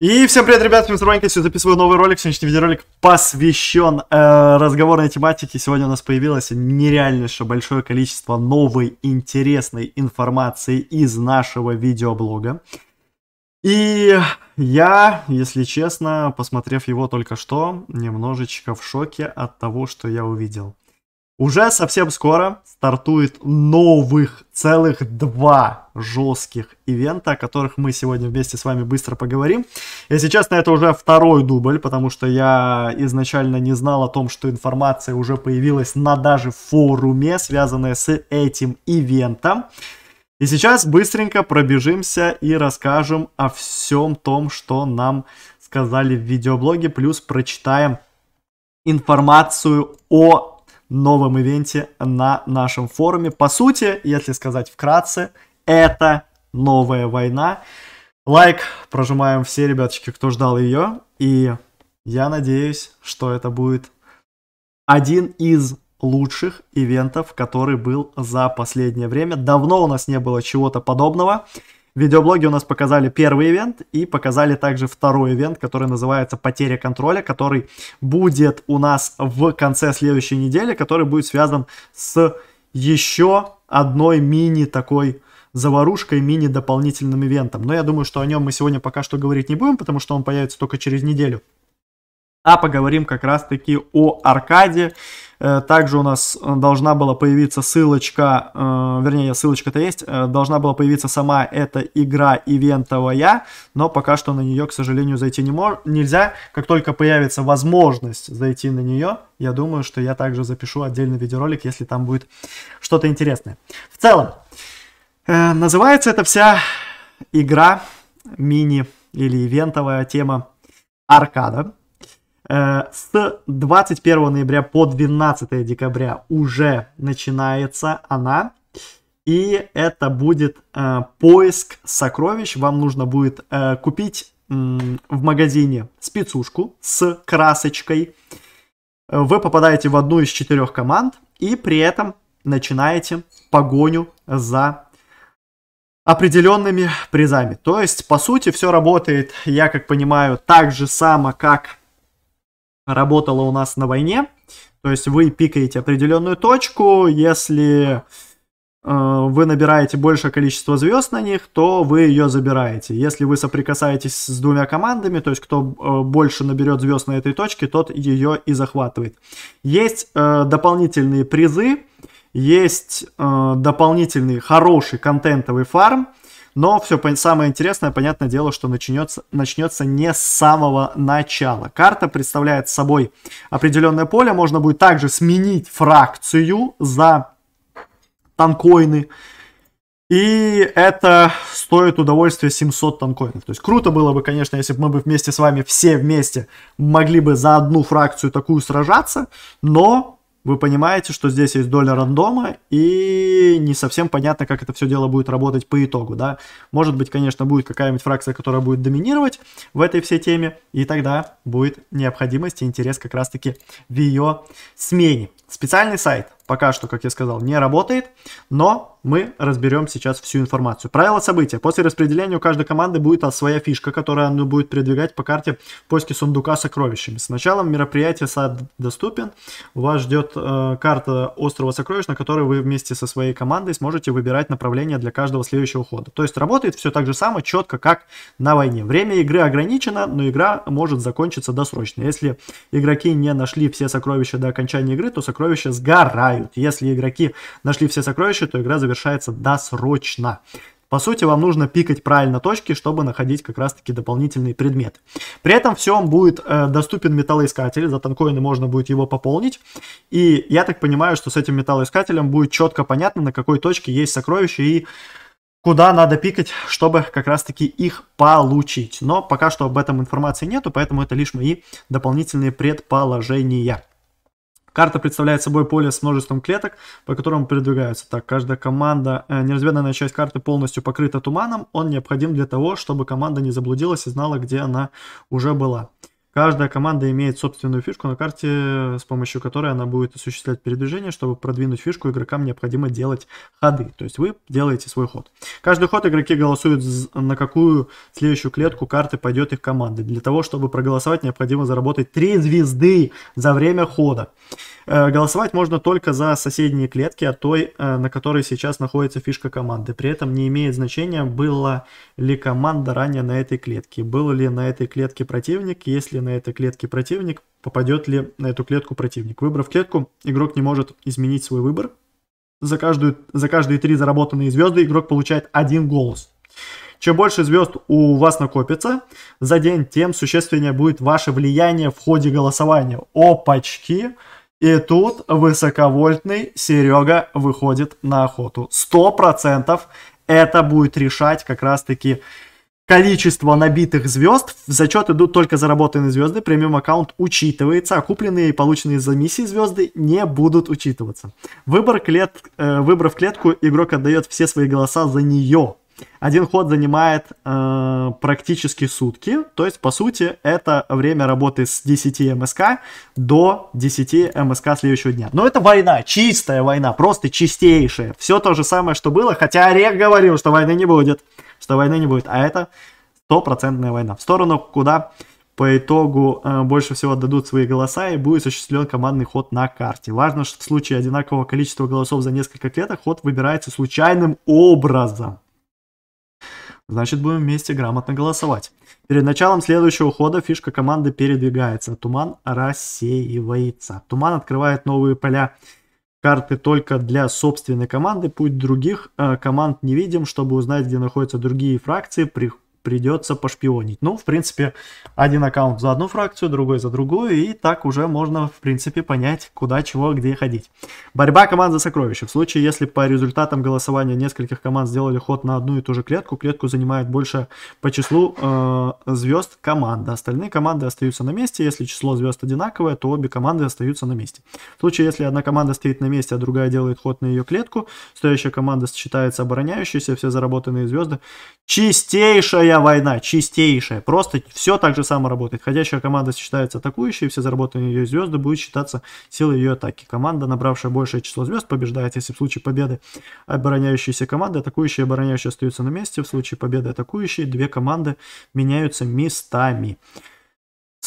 И всем привет, ребят, Мистер Сегодня записываю новый ролик. Сегодняшний видеоролик посвящен э, разговорной тематике. Сегодня у нас появилось нереальнейшее большое количество новой интересной информации из нашего видеоблога. И я, если честно, посмотрев его только что, немножечко в шоке от того, что я увидел. Уже совсем скоро стартует новых целых два жестких ивента, о которых мы сегодня вместе с вами быстро поговорим. сейчас на это уже второй дубль, потому что я изначально не знал о том, что информация уже появилась на даже форуме, связанная с этим ивентом. И сейчас быстренько пробежимся и расскажем о всем том, что нам сказали в видеоблоге, плюс прочитаем информацию о новом ивенте на нашем форуме. По сути, если сказать вкратце, это новая война. Лайк прожимаем все, ребяточки, кто ждал ее. И я надеюсь, что это будет один из лучших ивентов, который был за последнее время. Давно у нас не было чего-то подобного видеоблоге у нас показали первый ивент и показали также второй ивент, который называется «Потеря контроля», который будет у нас в конце следующей недели, который будет связан с еще одной мини такой заварушкой, мини-дополнительным ивентом. Но я думаю, что о нем мы сегодня пока что говорить не будем, потому что он появится только через неделю а поговорим как раз-таки о аркаде. Э, также у нас э, должна была появиться ссылочка, э, вернее, ссылочка-то есть, должна была появиться сама эта игра ивентовая, но пока что на нее, к сожалению, зайти не мож- нельзя. Как только появится возможность зайти на нее, я думаю, что я также запишу отдельный видеоролик, если там будет что-то интересное. В целом, называется эта вся игра мини или ивентовая тема аркада. Э, с 21 ноября по 12 декабря уже начинается она. И это будет э, поиск сокровищ. Вам нужно будет э, купить э, в магазине спецушку с красочкой. Вы попадаете в одну из четырех команд и при этом начинаете погоню за определенными призами. То есть, по сути, все работает, я как понимаю, так же само, как работала у нас на войне. То есть вы пикаете определенную точку, если э, вы набираете большее количество звезд на них, то вы ее забираете. Если вы соприкасаетесь с двумя командами, то есть кто э, больше наберет звезд на этой точке, тот ее и захватывает. Есть э, дополнительные призы, есть э, дополнительный хороший контентовый фарм – но все самое интересное, понятное дело, что начнется, начнется не с самого начала. Карта представляет собой определенное поле. Можно будет также сменить фракцию за танкоины. И это стоит удовольствия 700 танкоинов. То есть круто было бы, конечно, если бы мы бы вместе с вами все вместе могли бы за одну фракцию такую сражаться, но вы понимаете, что здесь есть доля рандома, и не совсем понятно, как это все дело будет работать по итогу, да. Может быть, конечно, будет какая-нибудь фракция, которая будет доминировать в этой всей теме, и тогда будет необходимость и интерес как раз-таки в ее смене. Специальный сайт пока что, как я сказал, не работает, но мы разберем сейчас всю информацию. Правила события. После распределения у каждой команды будет своя фишка, которую она будет передвигать по карте в поиске сундука с сокровищами. С началом мероприятия сад доступен. Вас ждет э, карта острова сокровищ, на которой вы вместе со своей командой сможете выбирать направление для каждого следующего хода. То есть работает все так же самое, четко, как на войне. Время игры ограничено, но игра может закончиться закончится досрочно. Если игроки не нашли все сокровища до окончания игры, то сокровища сгорают. Если игроки нашли все сокровища, то игра завершается досрочно. По сути, вам нужно пикать правильно точки, чтобы находить как раз-таки дополнительные предметы. При этом всем будет э, доступен металлоискатель, за танкоины можно будет его пополнить. И я так понимаю, что с этим металлоискателем будет четко понятно, на какой точке есть сокровище и куда надо пикать, чтобы как раз-таки их получить. Но пока что об этом информации нету, поэтому это лишь мои дополнительные предположения. Карта представляет собой поле с множеством клеток, по которым передвигаются. Так, каждая команда, э, неразведанная часть карты полностью покрыта туманом. Он необходим для того, чтобы команда не заблудилась и знала, где она уже была. Каждая команда имеет собственную фишку на карте, с помощью которой она будет осуществлять передвижение. Чтобы продвинуть фишку, игрокам необходимо делать ходы. То есть вы делаете свой ход. Каждый ход игроки голосуют, на какую следующую клетку карты пойдет их команда. Для того, чтобы проголосовать, необходимо заработать 3 звезды за время хода. Э, голосовать можно только за соседние клетки а той, э, на которой сейчас находится фишка команды. При этом не имеет значения, была ли команда ранее на этой клетке, был ли на этой клетке противник, если на этой клетке противник, попадет ли на эту клетку противник. Выбрав клетку, игрок не может изменить свой выбор. За, каждую, за каждые три заработанные звезды игрок получает один голос. Чем больше звезд у вас накопится за день, тем существеннее будет ваше влияние в ходе голосования. Опачки! И тут высоковольтный Серега выходит на охоту. Сто процентов это будет решать как раз-таки количество набитых звезд. В зачет идут только заработанные звезды. Премиум аккаунт учитывается, а купленные и полученные за миссии звезды не будут учитываться. Выбор клет... Э, выбрав клетку, игрок отдает все свои голоса за нее. Один ход занимает э, практически сутки, то есть, по сути, это время работы с 10 МСК до 10 МСК следующего дня. Но это война, чистая война, просто чистейшая. Все то же самое, что было, хотя Орех говорил, что войны не будет, что войны не будет, а это стопроцентная война. В сторону, куда по итогу э, больше всего отдадут свои голоса и будет осуществлен командный ход на карте. Важно, что в случае одинакового количества голосов за несколько клеток ход выбирается случайным образом. Значит, будем вместе грамотно голосовать. Перед началом следующего хода фишка команды передвигается. Туман рассеивается. Туман открывает новые поля карты только для собственной команды. Путь других э, команд не видим. Чтобы узнать, где находятся другие фракции, при, придется пошпионить. Ну, в принципе, один аккаунт за одну фракцию, другой за другую, и так уже можно, в принципе, понять, куда, чего, где ходить. Борьба команд за сокровища. В случае, если по результатам голосования нескольких команд сделали ход на одну и ту же клетку, клетку занимает больше по числу э, звезд команда. Остальные команды остаются на месте. Если число звезд одинаковое, то обе команды остаются на месте. В случае, если одна команда стоит на месте, а другая делает ход на ее клетку, стоящая команда считается обороняющейся, все заработанные звезды. Чистейшая война чистейшая, просто все так же само работает. Ходящая команда считается атакующей, все заработанные ее звезды будут считаться силой ее атаки. Команда, набравшая большее число звезд, побеждает. Если в случае победы обороняющиеся команды, атакующие и обороняющие остаются на месте, в случае победы атакующие две команды меняются местами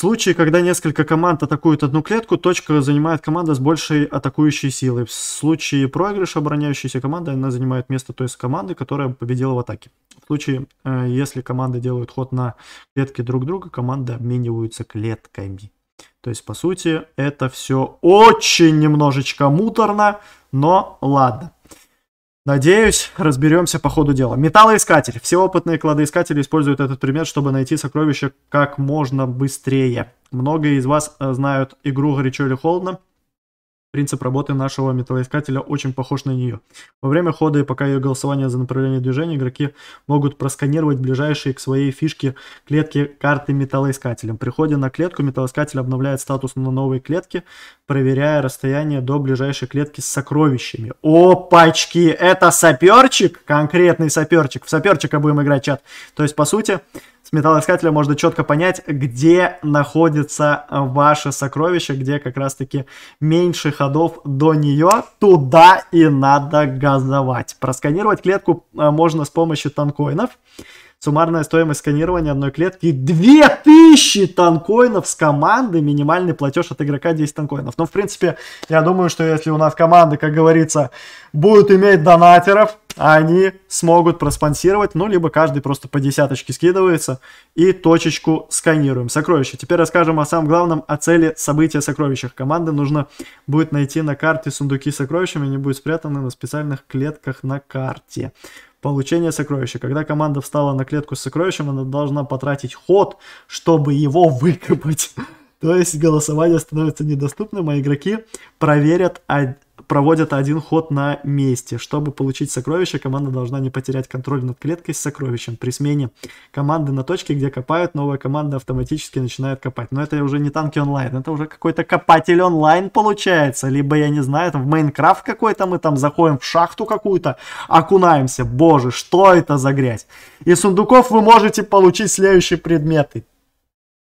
случае, когда несколько команд атакуют одну клетку, точка занимает команда с большей атакующей силой. В случае проигрыша обороняющейся команды она занимает место той команды, которая победила в атаке. В случае, э, если команды делают ход на клетки друг друга, команды обмениваются клетками. То есть, по сути, это все очень немножечко муторно, но ладно. Надеюсь, разберемся по ходу дела. Металлоискатель. Все опытные кладоискатели используют этот предмет, чтобы найти сокровища как можно быстрее. Многие из вас э, знают игру «Горячо или холодно», Принцип работы нашего металлоискателя очень похож на нее. Во время хода и пока ее голосование за направление движения игроки могут просканировать ближайшие к своей фишке клетки карты металлоискателем. Приходя на клетку металлоискатель обновляет статус на новой клетке, проверяя расстояние до ближайшей клетки с сокровищами. Опачки! Это саперчик! Конкретный саперчик! В саперчика будем играть, чат. То есть, по сути, с металлоискателя можно четко понять, где находится ваше сокровище, где как раз-таки меньше ходов до нее, туда и надо газовать. Просканировать клетку а, можно с помощью танкоинов. Суммарная стоимость сканирования одной клетки 2000 танкоинов с команды, минимальный платеж от игрока 10 танкоинов. Ну, в принципе, я думаю, что если у нас команды, как говорится, будут иметь донатеров, они смогут проспонсировать, ну, либо каждый просто по десяточке скидывается и точечку сканируем. Сокровища. Теперь расскажем о самом главном, о цели события сокровищах. Команды нужно будет найти на карте сундуки с сокровищами, они будут спрятаны на специальных клетках на карте. Получение сокровища. Когда команда встала на клетку с сокровищем, она должна потратить ход, чтобы его выкопать. То есть голосование становится недоступным, а игроки проверят, проводят один ход на месте. Чтобы получить сокровище, команда должна не потерять контроль над клеткой с сокровищем. При смене команды на точке, где копают, новая команда автоматически начинает копать. Но это уже не танки онлайн, это уже какой-то копатель онлайн получается. Либо, я не знаю, там в Майнкрафт какой-то мы там заходим в шахту какую-то, окунаемся. Боже, что это за грязь? Из сундуков вы можете получить следующие предметы.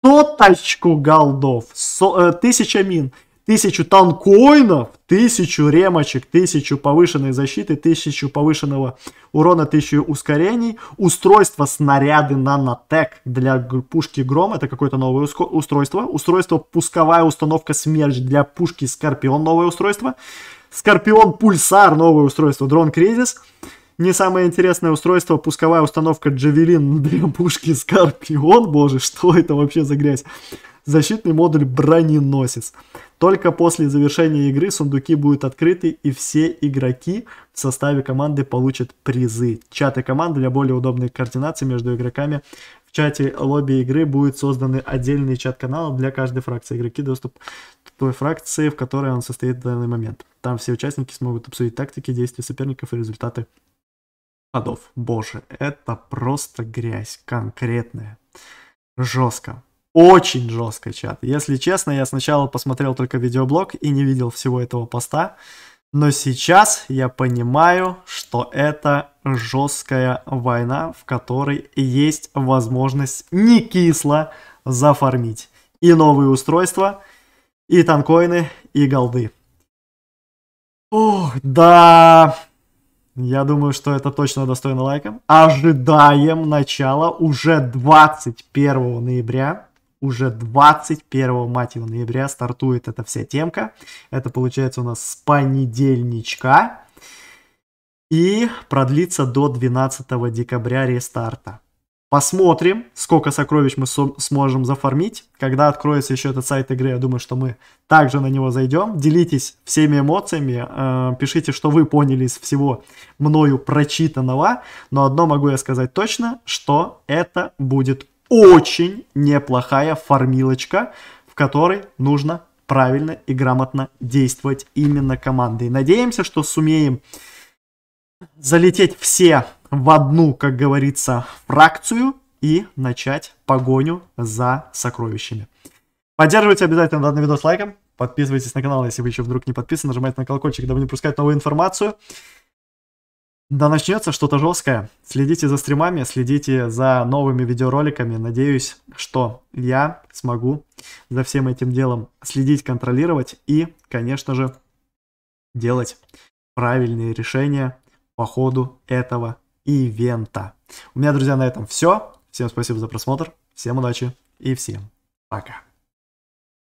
Соточку голдов, со, э, тысяча мин, тысячу танкоинов, тысячу ремочек, тысячу повышенной защиты, тысячу повышенного урона, тысячу ускорений, устройство снаряды нанотек для пушки Гром, это какое-то новое устройство, устройство пусковая установка Смерч для пушки Скорпион, новое устройство, Скорпион Пульсар, новое устройство, Дрон Кризис, не самое интересное устройство, пусковая установка Джавелин для пушки Скорпион, боже, что это вообще за грязь? защитный модуль Броненосец. Только после завершения игры сундуки будут открыты и все игроки в составе команды получат призы. Чаты команды для более удобной координации между игроками. В чате лобби игры будет созданы отдельные чат-каналы для каждой фракции. Игроки доступ к той фракции, в которой он состоит в данный момент. Там все участники смогут обсудить тактики, действия соперников и результаты ходов. Боже, это просто грязь конкретная. Жестко очень жестко, чат. Если честно, я сначала посмотрел только видеоблог и не видел всего этого поста. Но сейчас я понимаю, что это жесткая война, в которой есть возможность не кисло зафармить и новые устройства, и танкоины, и голды. Ох, да! Я думаю, что это точно достойно лайка. Ожидаем начала уже 21 ноября уже 21 мать его, ноября стартует эта вся темка. Это получается у нас с понедельничка. И продлится до 12 декабря рестарта. Посмотрим, сколько сокровищ мы сможем зафармить. Когда откроется еще этот сайт игры, я думаю, что мы также на него зайдем. Делитесь всеми эмоциями, э, пишите, что вы поняли из всего мною прочитанного. Но одно могу я сказать точно, что это будет очень неплохая формилочка, в которой нужно правильно и грамотно действовать именно командой. Надеемся, что сумеем залететь все в одну, как говорится, фракцию и начать погоню за сокровищами. Поддерживайте обязательно данный видос лайком, подписывайтесь на канал, если вы еще вдруг не подписаны, нажимайте на колокольчик, дабы не пропускать новую информацию. Да начнется что-то жесткое. Следите за стримами, следите за новыми видеороликами. Надеюсь, что я смогу за всем этим делом следить, контролировать и, конечно же, делать правильные решения по ходу этого ивента. У меня, друзья, на этом все. Всем спасибо за просмотр, всем удачи и всем пока.